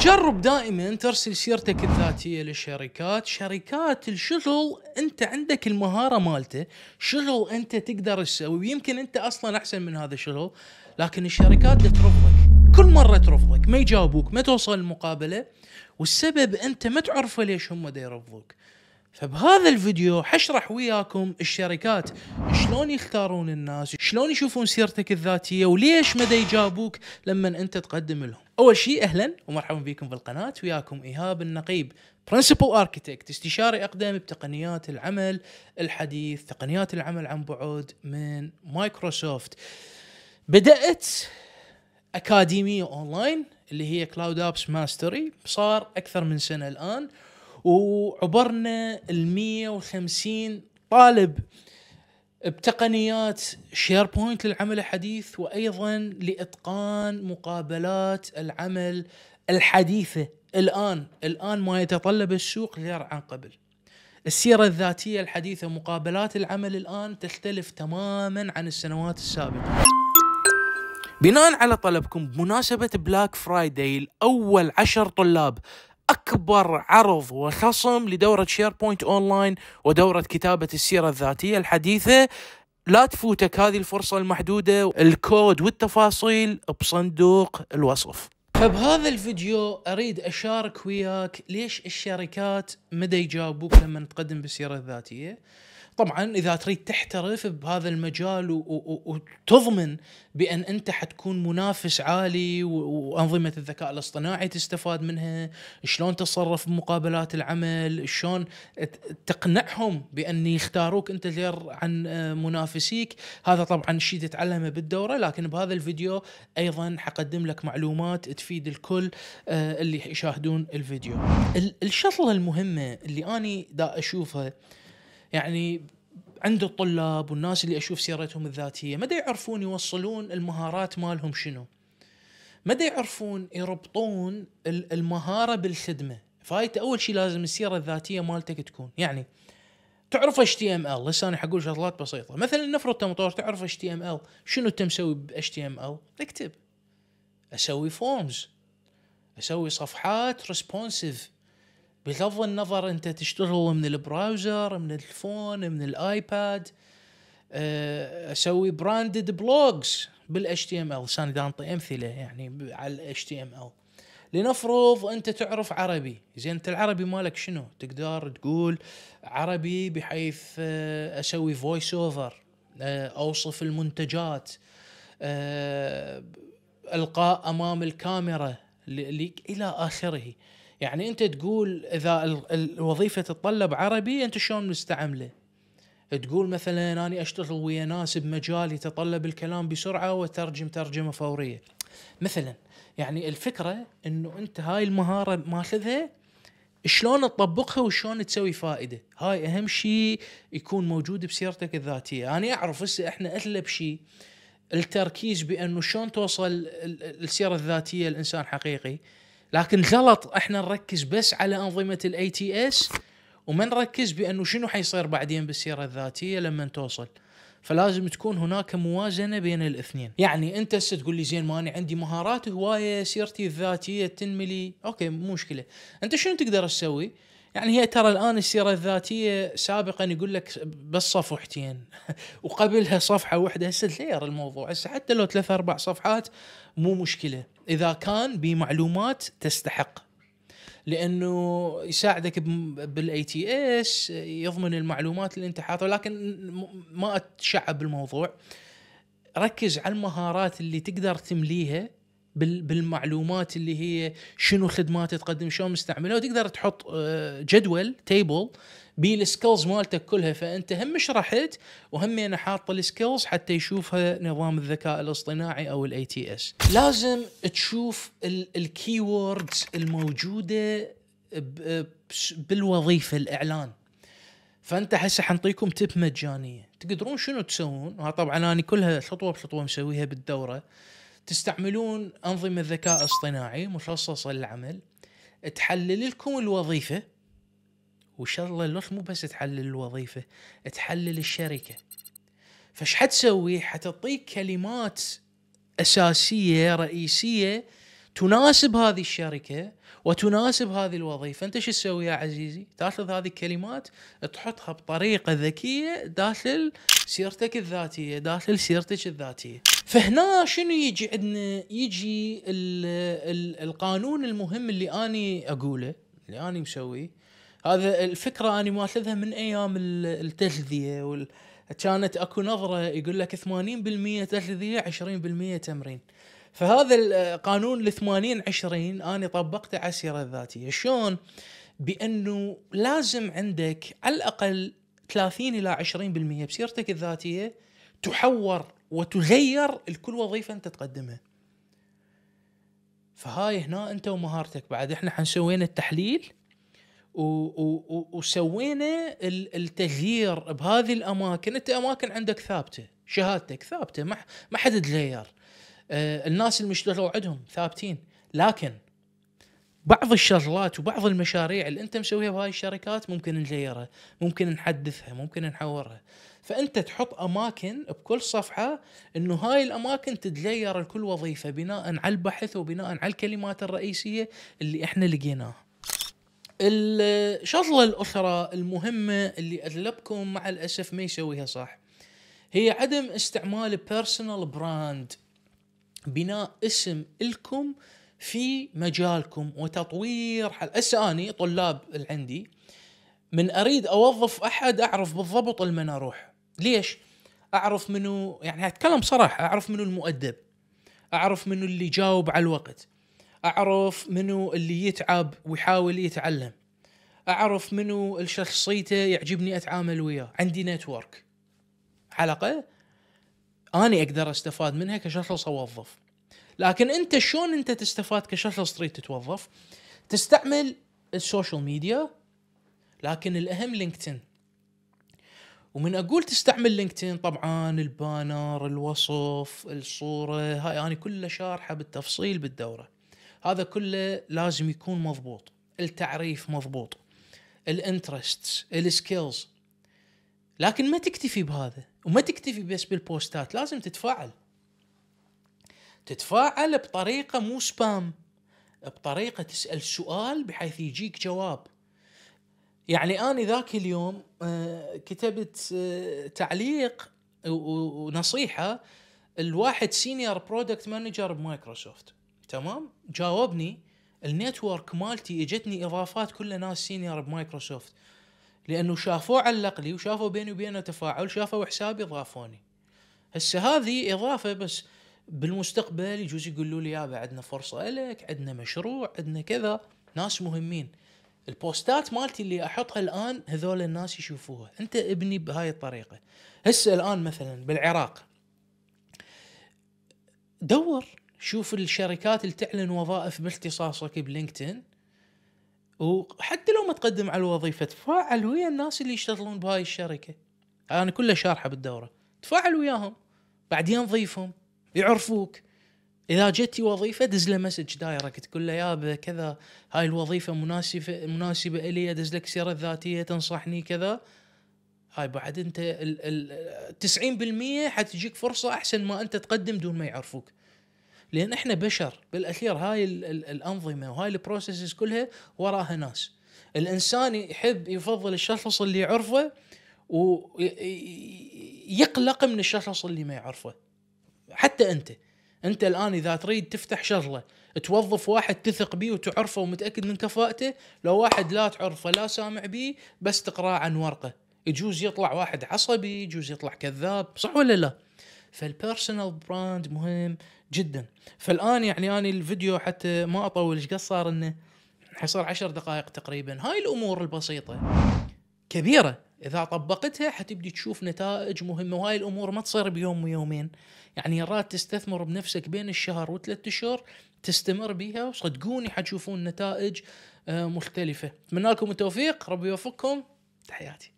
جرب دائما ترسل سيرتك الذاتية للشركات شركات الشغل انت عندك المهارة مالته شغل انت تقدر تسوي ويمكن انت اصلا احسن من هذا الشغل لكن الشركات ترفضك كل مرة ترفضك ما يجاوبوك ما توصل المقابلة والسبب انت ما تعرفه ليش هم دا يرفضوك فبهذا الفيديو حشرح وياكم الشركات شلون يختارون الناس شلون يشوفون سيرتك الذاتية وليش مدى يجابوك لما انت تقدم لهم اول شيء اهلا ومرحبا بكم بالقناه وياكم ايهاب النقيب برنسبل اركتكت استشاري اقدم بتقنيات العمل الحديث تقنيات العمل عن بعد من مايكروسوفت بدات اكاديميه اونلاين اللي هي كلاود ابس ماستري صار اكثر من سنه الان وعبرنا ال 150 طالب بتقنيات شيربوينت للعمل الحديث وايضا لاتقان مقابلات العمل الحديثه الان الان ما يتطلب السوق غير عن قبل. السيره الذاتيه الحديثه مقابلات العمل الان تختلف تماما عن السنوات السابقه. بناء على طلبكم بمناسبة بلاك فرايداي الأول عشر طلاب أكبر عرض وخصم لدورة شيربوينت أونلاين ودورة كتابة السيرة الذاتية الحديثة لا تفوتك هذه الفرصة المحدودة الكود والتفاصيل بصندوق الوصف فبهذا الفيديو اريد اشارك وياك ليش الشركات مدى يجاوبوك لما تقدم بالسيره الذاتيه طبعا اذا تريد تحترف بهذا المجال وتضمن بان انت حتكون منافس عالي وانظمه الذكاء الاصطناعي تستفاد منها، شلون تتصرف بمقابلات العمل، شلون تقنعهم بان يختاروك انت غير عن آه، منافسيك، هذا طبعا شيء تتعلمه بالدوره لكن بهذا الفيديو ايضا حقدم لك معلومات تفيد الكل آه، اللي يشاهدون الفيديو. الشغله المهمه اللي اني دا اشوفها يعني عند الطلاب والناس اللي اشوف سيرتهم الذاتيه مدى يعرفون يوصلون المهارات مالهم شنو مدى يعرفون يربطون المهاره بالخدمه فايت اول شيء لازم السيره الذاتيه مالتك تكون يعني تعرف اتش تي ام ال لسه انا حقول شغلات بسيطه مثلا نفرض انت مطور تعرف اتش تي ام ال شنو انت مسوي ب اتش تي ام ال اكتب اسوي فورمز اسوي صفحات ريسبونسيف بغض النظر انت تشتغل من البراوزر من الفون من الايباد آه، اسوي براندد بلوجز بالاتش تي ام ال عشان اذا انطي امثله يعني على الاتش تي ام ال لنفرض انت تعرف عربي زين انت العربي مالك شنو تقدر تقول عربي بحيث آه، اسوي فويس اوفر آه، اوصف المنتجات القاء امام الكاميرا الى اخره يعني انت تقول اذا الوظيفه تتطلب عربي انت شلون مستعمله تقول مثلا اني اشتغل ويا ناس بمجال يتطلب الكلام بسرعه وترجم ترجمه فوريه مثلا يعني الفكره انه انت هاي المهاره ماخذها شلون تطبقها وشلون تسوي فائده هاي اهم شيء يكون موجود بسيرتك الذاتيه انا يعني اعرف هسه احنا اغلب شيء التركيز بانه شلون توصل السيره الذاتيه الانسان حقيقي لكن غلط احنا نركز بس على انظمه الاي تي اس وما نركز بانه شنو حيصير بعدين بالسيره الذاتيه لما توصل فلازم تكون هناك موازنه بين الاثنين يعني انت هسه تقول لي زين ما انا عندي مهارات هوايه سيرتي الذاتيه تنمي لي اوكي مشكله انت شنو تقدر تسوي يعني هي ترى الان السيره الذاتيه سابقا يقول لك بس صفحتين وقبلها صفحه واحده هسه تغير الموضوع هسه حتى لو ثلاث اربع صفحات مو مشكله اذا كان بمعلومات تستحق لانه يساعدك بالاي تي اس يضمن المعلومات اللي انت حاطها لكن ما اتشعب بالموضوع ركز على المهارات اللي تقدر تمليها بالمعلومات اللي هي شنو الخدمات تقدم شلون مستعمله وتقدر تحط آه، جدول تيبل بالسكيلز مالتك كلها فانت هم شرحت وهم انا حاطه السكيلز حتى يشوفها نظام الذكاء الاصطناعي او الاي تي اس لازم تشوف الكي ووردز الموجوده بالوظيفه الاعلان فانت هسه حنطيكم تب مجانيه تقدرون شنو تسوون طبعا انا كلها خطوه بخطوه مسويها بالدوره تستعملون أنظمة ذكاء اصطناعي مخصصة للعمل تحلل لكم الوظيفة وإن الله الوقت مو بس تحلل الوظيفة تحلل الشركة فش حتسوي حتعطيك كلمات أساسية رئيسية تناسب هذه الشركة وتناسب هذه الوظيفة أنت شو تسوي يا عزيزي تأخذ هذه الكلمات تحطها بطريقة ذكية داخل سيرتك الذاتية داخل سيرتك الذاتية فهنا شنو يجي عندنا يجي الـ الـ القانون المهم اللي اني اقوله اللي اني مسويه هذا الفكره اني ماخذها من ايام التغذيه وال... كانت اكو نظره يقول لك 80% تغذيه 20% تمرين فهذا القانون ال 80 20 انا طبقته على السيره الذاتيه شلون؟ بانه لازم عندك على الاقل 30 الى 20% بسيرتك الذاتيه تحور وتغير لكل وظيفه انت تقدمها فهاي هنا انت ومهارتك بعد احنا حنسوينا التحليل وسوينا التغيير بهذه الاماكن انت اماكن عندك ثابته شهادتك ثابته ما حد تغير آه، الناس اللي عندهم ثابتين لكن بعض الشغلات وبعض المشاريع اللي انت مسويها بهاي الشركات ممكن نغيرها ممكن نحدثها ممكن نحورها فانت تحط اماكن بكل صفحه انه هاي الاماكن تتغير لكل وظيفه بناء على البحث وبناء على الكلمات الرئيسيه اللي احنا لقيناها الشغله الاخرى المهمه اللي اغلبكم مع الاسف ما يسويها صح هي عدم استعمال بيرسونال براند بناء اسم لكم في مجالكم وتطوير حل... هسه اني طلاب اللي عندي من اريد اوظف احد اعرف بالضبط لمن اروح ليش؟ اعرف منو يعني اتكلم صراحه اعرف منو المؤدب اعرف منو اللي جاوب على الوقت اعرف منو اللي يتعب ويحاول يتعلم اعرف منو شخصيته يعجبني اتعامل وياه عندي نتورك الاقل اني اقدر استفاد منها كشخص اوظف لكن انت شلون انت تستفاد كشخص تريد تتوظف تستعمل السوشيال ميديا لكن الاهم لينكدين ومن اقول تستعمل لينكدين طبعا البانر الوصف الصوره هاي انا يعني كله شارحه بالتفصيل بالدوره هذا كله لازم يكون مضبوط التعريف مضبوط الانترست السكيلز لكن ما تكتفي بهذا وما تكتفي بس بالبوستات لازم تتفاعل تتفاعل بطريقه مو سبام بطريقه تسال سؤال بحيث يجيك جواب يعني انا ذاك اليوم آه، كتبت آه، تعليق ونصيحه الواحد سينيور برودكت مانجر بمايكروسوفت تمام جاوبني النتورك مالتي اجتني اضافات كل ناس سينيور بمايكروسوفت لانه شافوه علق لي وشافوا بيني وبينه تفاعل شافوا حسابي ضافوني هسه هذه اضافه بس بالمستقبل يجوز يقولوا لي يابا آه، عندنا فرصه لك عندنا مشروع عندنا كذا ناس مهمين البوستات مالتي اللي احطها الان هذول الناس يشوفوها انت ابني بهاي الطريقه هسه الان مثلا بالعراق دور شوف الشركات اللي تعلن وظائف باختصاصك بلينكدين وحتى لو ما تقدم على الوظيفه تفاعل ويا الناس اللي يشتغلون بهاي الشركه انا كله شارحه بالدوره تفاعل وياهم بعدين ضيفهم يعرفوك اذا جتي وظيفه دز له مسج دايركت تقول له يابا كذا هاي الوظيفه مناسبه مناسبه الي ادز لك سيره ذاتيه تنصحني كذا هاي بعد انت ال, ال 90% حتجيك فرصه احسن ما انت تقدم دون ما يعرفوك لان احنا بشر بالاخير هاي الـ الـ الانظمه وهاي البروسيسز كلها وراها ناس الانسان يحب يفضل الشخص اللي يعرفه ويقلق من الشخص اللي ما يعرفه حتى انت انت الان اذا تريد تفتح شغله توظف واحد تثق بيه وتعرفه ومتاكد من كفاءته لو واحد لا تعرفه لا سامع بيه بس تقراه عن ورقه يجوز يطلع واحد عصبي يجوز يطلع كذاب صح ولا لا فالبيرسونال براند مهم جدا فالان يعني انا الفيديو حتى ما اطول ايش صار انه حصل عشر دقائق تقريبا هاي الامور البسيطه كبيره اذا طبقتها حتبدي تشوف نتائج مهمه وهاي الامور ما تصير بيوم ويومين يعني راد تستثمر بنفسك بين الشهر وثلاث اشهر تستمر بيها وصدقوني حتشوفون نتائج آه، مختلفه اتمنى لكم التوفيق ربي يوفقكم تحياتي